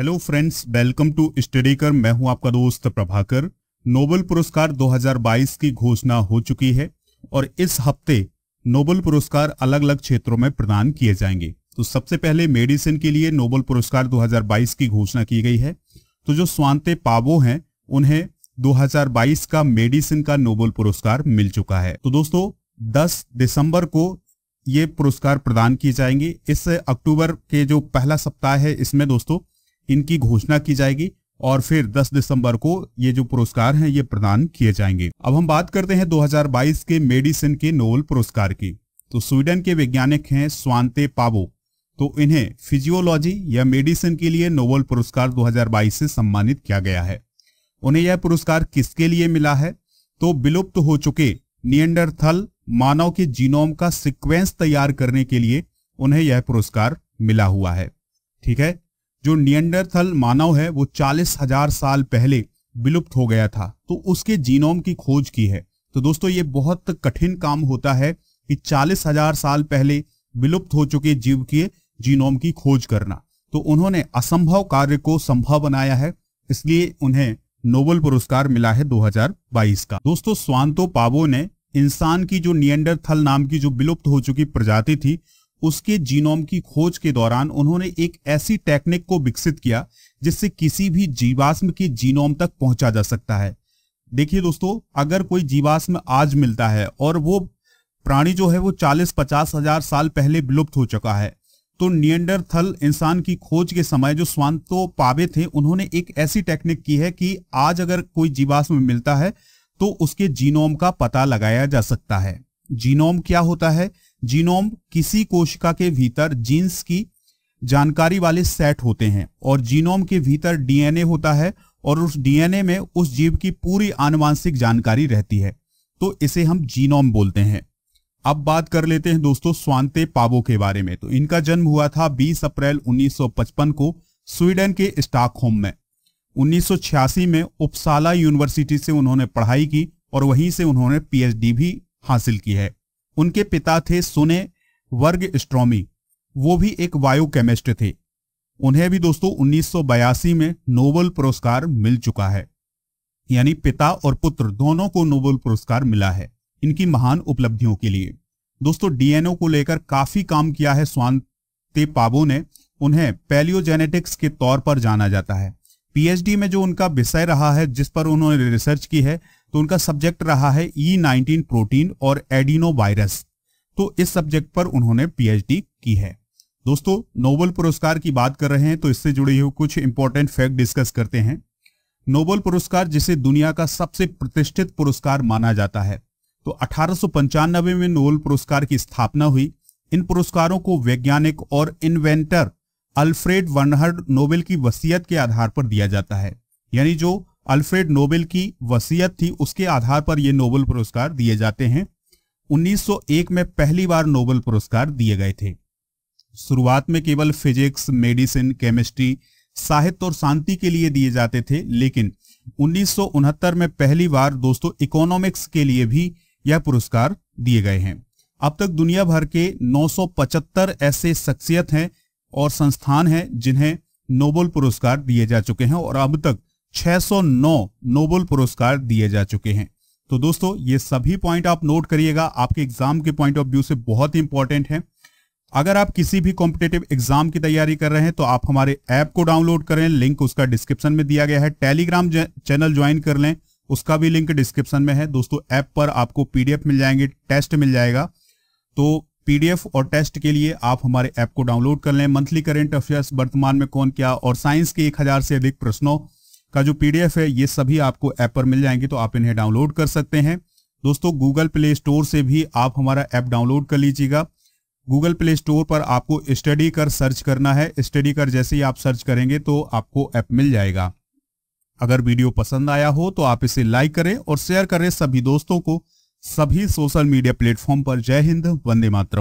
hello friends welcome to study कर मैं हूं आपका दोस्त प्रभाकर नोबल पुरस्कार 2022 की घोषणा हो चुकी है और इस हफ्ते नोबल पुरस्कार अलग अलग क्षेत्रों में प्रदान किए जाएंगे तो सबसे पहले मेडिसिन के लिए नोबल पुरस्कार 2022 की घोषणा की गई है तो जो स्वांते पावो हैं उन्हें 2022 का मेडिसिन का नोबल पुरस्कार मिल चुका है तो दोस्तों दस दिसंबर को ये पुरस्कार प्रदान किए जाएंगे इस अक्टूबर के जो पहला सप्ताह है इसमें दोस्तों इनकी घोषणा की जाएगी और फिर 10 दिसंबर को ये जो पुरस्कार हैं ये प्रदान किए जाएंगे अब हम बात करते हैं 2022 के मेडिसिन के नोबल पुरस्कार की तो स्वीडन के वैज्ञानिक हैं स्वांते पावो तो इन्हें फिजियोलॉजी या मेडिसिन के लिए नोबल पुरस्कार 2022 से सम्मानित किया गया है उन्हें यह पुरस्कार किसके लिए मिला है तो विलुप्त हो चुके नियंडरथल मानव के जीनोम का सिक्वेंस तैयार करने के लिए उन्हें यह पुरस्कार मिला हुआ है ठीक है जो नियंडरथल मानव है वो चालीस हजार साल पहले विलुप्त हो गया था तो उसके जीनोम की खोज की है तो दोस्तों ये बहुत कठिन काम होता है कि चालीस हजार साल पहले विलुप्त हो चुके जीव के जीनोम की खोज करना तो उन्होंने असंभव कार्य को संभव बनाया है इसलिए उन्हें नोबल पुरस्कार मिला है 2022 का दोस्तों स्वांतो पावो ने इंसान की जो नियंडरथल नाम की जो विलुप्त हो चुकी प्रजाति थी उसके जीनोम की खोज के दौरान उन्होंने एक ऐसी टेक्निक को विकसित किया जिससे किसी भी जीवाश्म के जीनोम तक पहुंचा जा सकता है देखिए दोस्तों अगर कोई जीवाश्म आज मिलता है और वो प्राणी जो है वो चालीस पचास हजार साल पहले विलुप्त हो चुका है तो नियंडरथल इंसान की खोज के समय जो स्वांतो पावे थे उन्होंने एक ऐसी टेक्निक की है कि आज अगर कोई जीवाश्म मिलता है तो उसके जीनोम का पता लगाया जा सकता है जीनोम क्या होता है जीनोम किसी कोशिका के भीतर जीन्स की जानकारी वाले सेट होते हैं और जीनोम के भीतर डीएनए होता है और उस डीएनए में उस जीव की पूरी आनुवांशिक जानकारी रहती है तो इसे हम जीनोम बोलते हैं अब बात कर लेते हैं दोस्तों स्वांते पावो के बारे में तो इनका जन्म हुआ था 20 अप्रैल 1955 को स्वीडन के स्टॉकहोम में 1986 में उपसाला यूनिवर्सिटी से उन्होंने पढ़ाई की और वहीं से उन्होंने पीएचडी भी हासिल की है उनके पिता थे सोने वर्ग स्ट्रॉमी वो भी एक बायोकेमिस्ट थे उन्हें भी दोस्तों उन्नीस में नोबल पुरस्कार मिल चुका है यानी पिता और पुत्र दोनों को नोबल पुरस्कार मिला है इनकी महान उपलब्धियों के लिए दोस्तों डीएनओ को लेकर काफी काम किया है स्वांते पाबो ने उन्हें पैलियोजेनेटिक्स के तौर पर जाना जाता है पीएचडी में जो उनका विषय रहा है जिस पर उन्होंने रिसर्च की है तो उनका सब्जेक्ट रहा है ई नाइनटीन प्रोटीन और एडिनो वायरस तो इस सब्जेक्ट पर उन्होंने पीएचडी की है दोस्तों नोबल पुरस्कार की बात कर रहे हैं तो इससे जुड़े हुए कुछ इंपॉर्टेंट फैक्ट डिस्कस करते हैं नोबल पुरस्कार जिसे दुनिया का सबसे प्रतिष्ठित पुरस्कार माना जाता है तो अठारह में नोबल पुरस्कार की स्थापना हुई इन पुरस्कारों को वैज्ञानिक और इन्वेंटर अल्फ्रेड वर्नहर्ड नोबेल की वसीयत के आधार पर दिया जाता है यानी जो अल्फ्रेड नोबेल की वसीयत थी उसके आधार पर ये नोबेल पुरस्कार दिए जाते हैं 1901 में पहली बार नोबेल पुरस्कार दिए गए थे शुरुआत में केवल फिजिक्स मेडिसिन केमिस्ट्री साहित्य और शांति के लिए दिए जाते थे लेकिन उन्नीस में पहली बार दोस्तों इकोनॉमिक्स के लिए भी यह पुरस्कार दिए गए हैं अब तक दुनिया भर के 975 ऐसे शख्सियत हैं और संस्थान हैं जिन्हें नोबेल पुरस्कार दिए जा चुके हैं और अब तक 609 नोबल पुरस्कार दिए जा चुके हैं तो दोस्तों ये सभी पॉइंट आप नोट करिएगा आपके एग्जाम के पॉइंट ऑफ व्यू से बहुत ही इंपॉर्टेंट है अगर आप किसी भी कॉम्पिटेटिव एग्जाम की तैयारी कर रहे हैं तो आप हमारे ऐप को डाउनलोड करें लिंक उसका डिस्क्रिप्शन में दिया गया है टेलीग्राम चैनल ज्वाइन कर लें उसका भी लिंक डिस्क्रिप्शन में है दोस्तों ऐप पर आपको पीडीएफ मिल जाएंगे टेस्ट मिल जाएगा तो पीडीएफ और टेस्ट के लिए आप हमारे ऐप को डाउनलोड कर लें मंथली करेंट अफेयर्स वर्तमान में कौन क्या और साइंस के एक हजार से अधिक प्रश्नों का जो पीडीएफ है ये सभी आपको ऐप पर मिल जाएंगे तो आप इन्हें डाउनलोड कर सकते हैं दोस्तों गूगल प्ले स्टोर से भी आप हमारा ऐप डाउनलोड कर लीजिएगा गूगल प्ले स्टोर पर आपको स्टडी कर सर्च करना है स्टडी कर जैसे ही आप सर्च करेंगे तो आपको ऐप मिल जाएगा अगर वीडियो पसंद आया हो तो आप इसे लाइक करें और शेयर करें सभी दोस्तों को सभी सोशल मीडिया प्लेटफॉर्म पर जय हिंद वंदे मातरम